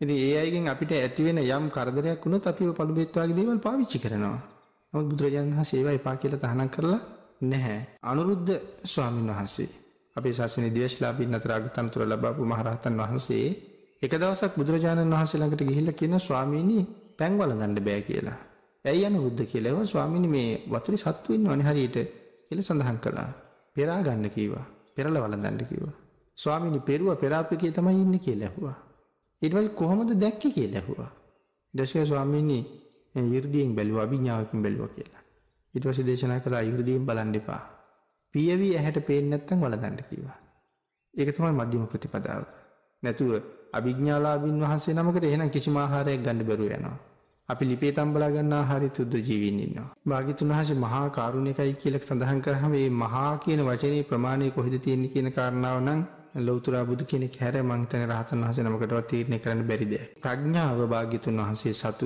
Speaker 1: ඉතින් ඒ අයගෙන් අපිට ඇති වෙන යම් කරදරයක් වුණොත් අපි ඔය පණු බෙහෙත් වාගේ දේවල් පාවිච්චි කරනවා. නමුත් බුදුරජාණන් වහන්සේ ඒවා එපා කියලා තහනම් කරලා නැහැ. අනුරුද්ධ ස්වාමීන් වහන්සේ අපේ ශාසනයේ දිවස්ලාභී නතරාගතනතුර ලබපු මහරහතන් වහන්සේ එක දවසක් බුදුරජාණන් වහන්සේ ළඟට ගිහිල්ලා කියන ස්වාමීනි පැන් වළඳන්න බෑ කියලා. ඇයි අනුරුද්ධ කියලා. ඒවා ස්වාමීනි මේ වතුරේ සත්තු ඉන්නවනේ හරියට කියලා සඳහන් කළා. පෙරා ගන්න කීවා. පෙරල වළඳන්න කිව්වා. ස්වාමීනි පෙරුව පෙරාපිකේ තමයි ඉන්නේ කියලා ඇහුවා. ඊට පස්සේ කොහොමද දැක්කේ කියලා ඇහුවා. ඊට පස්සේ ස්වාමීනි 이르දීන් බැලුවා අභිඥාවකින් බැලුවා කියලා. ඊට පස්සේ දේශනා කළා 이르දීන් බලන්න එපා. පියවි ඇහැට පේන්නේ නැත්නම් වළඳන්න කිව්වා. ඒක තමයි මධ්‍යම ප්‍රතිපදාව. නැතුව අභිඥාලාභින් වහන්සේ නමකට එහෙනම් කිසිම ආහාරයක් ගන්න බැරුව යනවා. අපි ලිපේ තම්බලා ගන්නා හරි සුද්ධ ජීවීන් ඉන්නවා. භාග්‍යතුන් වහන්සේ මහා කරුණිකයි කියලා සඳහන් කරාම මේ මහා කියන වචනේ ප්‍රමාණය කොහෙද තියෙන්නේ කියන කාරණාව නම් ලෞතර බුදු කෙනෙක් හැර මං හිතන්නේ රහතන් වහන්සේ නමකටවත් තීරණය කරන්න බැරි දෙයක්. ප්‍රඥාව භාග්‍යතුන් වහන්සේ සතු.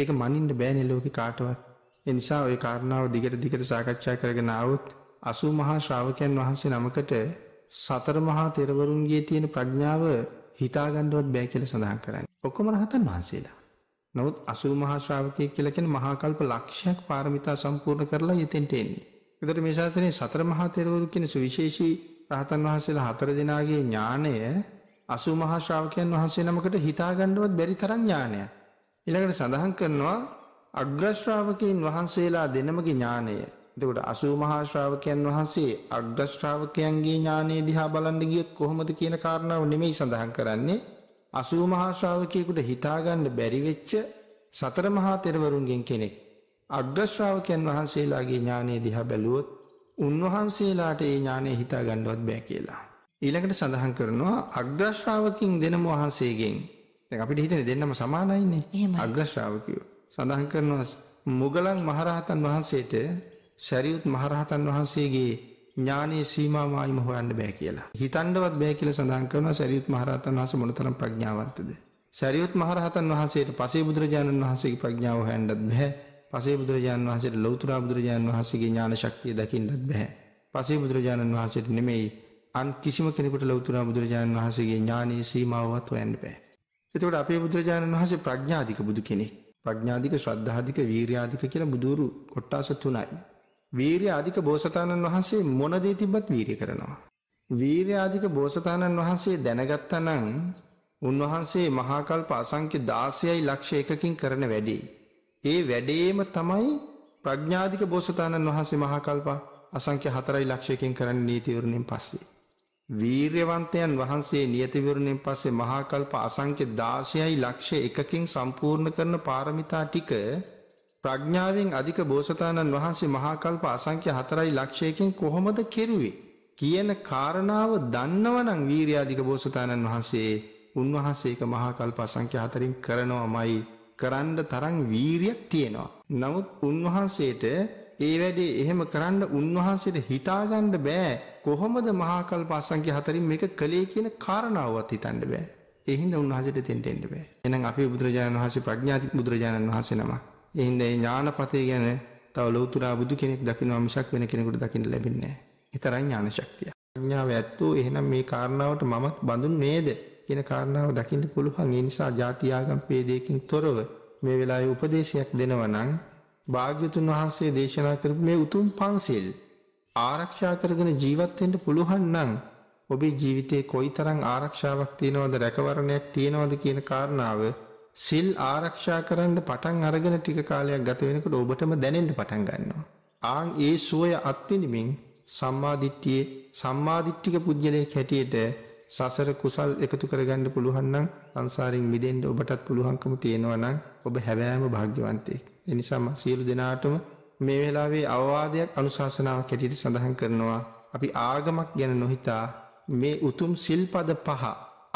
Speaker 1: ඒක මනින්න බෑනේ ලෝකේ කාටවත්. ඒ නිසා ওই කාරණාව දිගට දිගට සාකච්ඡා කරගෙන આવොත් අසූ මහා ශ්‍රාවකයන් වහන්සේ නමකට සතර මහා තෙරවරුන්ගේ තියෙන ප්‍රඥාව හිතාගන්නවත් බෑ කියලා සඳහන් කරන්නේ. ඔක්කොම රහතන් වහන්සේලා නමුත් අසූ මහා ශ්‍රාවකයෙක් කියලා කියන්නේ මහා කල්ප ලක්ෂයක් පාරමිතා සම්පූර්ණ කරලා එතෙන්ට එන්නේ. ඒකට මේ ශාසනයේ සතර මහා තෙරවරු කියන සුවිශේෂී රහතන් වහන්සේලා හතර දෙනාගේ ඥාණය අසූ මහා ශ්‍රාවකයන් වහන්සේ නමකට හිතාගන්නවත් බැරි තරම් ඥානයක්. ඊළඟට සඳහන් කරනවා අග්‍ර ශ්‍රාවකයන් වහන්සේලා දෙනමගේ ඥාණය. එතකොට අසූ මහා ශ්‍රාවකයන් වහන්සේ අග්‍ර ශ්‍රාවකයන්ගේ ඥානය දිහා බලන්න ගියොත් කොහොමද කියන කාරණාව නෙමෙයි සඳහන් කරන්නේ. 80 මහා ශ්‍රාවකයෙකුට හිතාගන්න බැරි වෙච්ච සතර මහා තෙරවරුන්ගෙන් කෙනෙක්. අග්‍ර ශ්‍රාවකයන් වහන්සේලාගේ ඥානය දිහා බැලුවොත් උන්වහන්සේලාට ඒ ඥානය හිතාගන්නවත් බෑ කියලා. ඊළඟට සඳහන් කරනවා අග්‍ර ශ්‍රාවකින් දෙනම වහන්සේගෙන්. දැන් අපිට හිතෙන දෙන්නම සමානයිනේ. අග්‍ර ශ්‍රාවකයෝ. සඳහන් කරනවා මුගලන් මහරහතන් වහන්සේට සරියුත් මහරහතන් වහන්සේගේ ඥානයේ සීමාමායිම හොයන්න බෑ කියලා. හිතන්නවත් බෑ කියලා සඳහන් කරනවා සරියුත් මහරහතන් වහන්සේ මොනතරම් ප්‍රඥාවන්තද. සරියුත් මහරහතන් වහන්සේට පසේ බුදුරජාණන් වහන්සේගේ ප්‍රඥාව හොයන්නත් බෑ. පසේ බුදුරජාණන් වහන්සේට ලෞතර බුදුරජාණන් වහන්සේගේ ඥාන ශක්තිය දකින්නත් බෑ. පසේ බුදුරජාණන් වහන්සේට නෙමෙයි අන් කිසිම කෙනෙකුට ලෞතර බුදුරජාණන් වහන්සේගේ ඥානයේ සීමාවවත් හොයන්න බෑ. එතකොට අපේ බුදුරජාණන් වහන්සේ ප්‍රඥාධික බුදු කෙනෙක්. ප්‍රඥාධික ශ්‍රද්ධාධික වීර්යාධික කියලා බුදුරු කොට්ටාස තුනයි. වීරිය අධික බෝසතාණන් වහන්සේ මොන දේ තිබ්බත් වීරිය කරනවා. වීරිය අධික බෝසතාණන් වහන්සේ දැනගත්තා නම් උන්වහන්සේ මහා කල්ප අසංඛ්‍ය 16යි ලක්ෂ 1කින් කරන වැඩේ. ඒ වැඩේම තමයි ප්‍රඥාධික බෝසතාණන් වහන්සේ මහා කල්ප අසංඛ්‍ය 4යි ලක්ෂ 1කින් කරන නීතිවරණයෙන් පස්සේ. වීර්යවන්තයන් වහන්සේ නියතිවරණයෙන් පස්සේ මහා කල්ප අසංඛ්‍ය 16යි ලක්ෂ 1කින් සම්පූර්ණ කරන පාරමිතා ටික ප්‍රඥාවෙන් අධික බෝසතාණන් වහන්සේ මහාකල්ප අසංඛ්‍ය 4 ලක්ෂයකින් කොහොමද කෙරුවේ කියන කාරණාව දන්නවනම් වීරියාධික බෝසතාණන් වහන්සේ උන්වහන්සේක මහාකල්ප අසංඛ්‍ය 4න් කරනවමයි කරන්න තරම් වීරියක් තියෙනවා. නමුත් උන්වහන්සේට ඒ වැඩේ එහෙම කරන්න උන්වහන්සේට හිතාගන්න බෑ කොහොමද මහාකල්ප අසංඛ්‍ය 4න් මේක කළේ කියන කාරණාවවත් හිතන්න බෑ. එහිඳ උන්වහන්සේට දෙන්න දෙන්න බෑ. එහෙනම් අපි බුදුරජාණන් වහන්සේ ප්‍රඥාති බුදුරජාණන් වහන්සේ නමක් එහින්ද ඒ ඥානපතේ ගැන තව ලෞතුරා බුදු කෙනෙක් දකිනවා මිසක් වෙන කෙනෙකුට දකින්න ලැබෙන්නේ නැහැ. ඒ තරම් ඥාන ශක්තිය. ප්‍රඥාව ඇත්තෝ එහෙනම් මේ කාරණාවට මමත් බඳුන් නේද කියන කාරණාව දකින්න පුළුවන්. ඒ නිසා ಜಾති ආගම් ભેදයකින් තොරව මේ වෙලාවේ උපදේශයක් දෙනවා නම් භාග්‍යතුන් වහන්සේ දේශනා කරපු මේ උතුම් පන්සිල් ආරක්ෂා කරගෙන ජීවත් වෙන්න පුළුවන් නම් ඔබේ ජීවිතේ කොයිතරම් ආරක්ෂාවක් තියනවද රැකවරණයක් තියනවද කියන කාරණාව සිල් ආරක්ෂා කරන්න පටන් අරගෙන ටික කාලයක් ගත වෙනකොට ඔබටම දැනෙන්න පටන් ගන්නවා. ආන් ඒ සෝය අත්විනිමින් සම්මාදිට්ඨියේ සම්මාදිට්ඨික පුජ්‍යලයක් හැටියට සසර කුසල් එකතු කරගන්න පුළුවන් නම් සංසාරින් මිදෙන්න ඔබටත් පුළුවන්කම තියෙනවා නම් ඔබ හැබෑම භාග්‍යවන්තයෙක්. ඒ නිසාම සියලු දෙනාටම මේ වෙලාවේ අවවාදයක් අනුශාසනාවක් හැටියට සඳහන් කරනවා. අපි ආගමක් ගැන නොහිතා මේ උතුම් සිල්පද පහ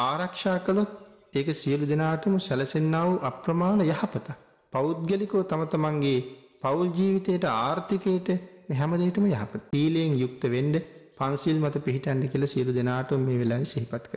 Speaker 1: ආරක්ෂා කළොත් ඒක සියලු දෙනාටම සැලසෙන්නා වූ අප්‍රමාණ යහපත. පෞද්ගලිකව තම තමන්ගේ පෞල් ජීවිතයට ආර්ථිකයට හැමදේටම යහපත. සීලයෙන් යුක්ත වෙන්න පන්සිල් මත පිහිටන්න කියලා සියලු දෙනාටම මේ වෙලාවේ සිහිපත්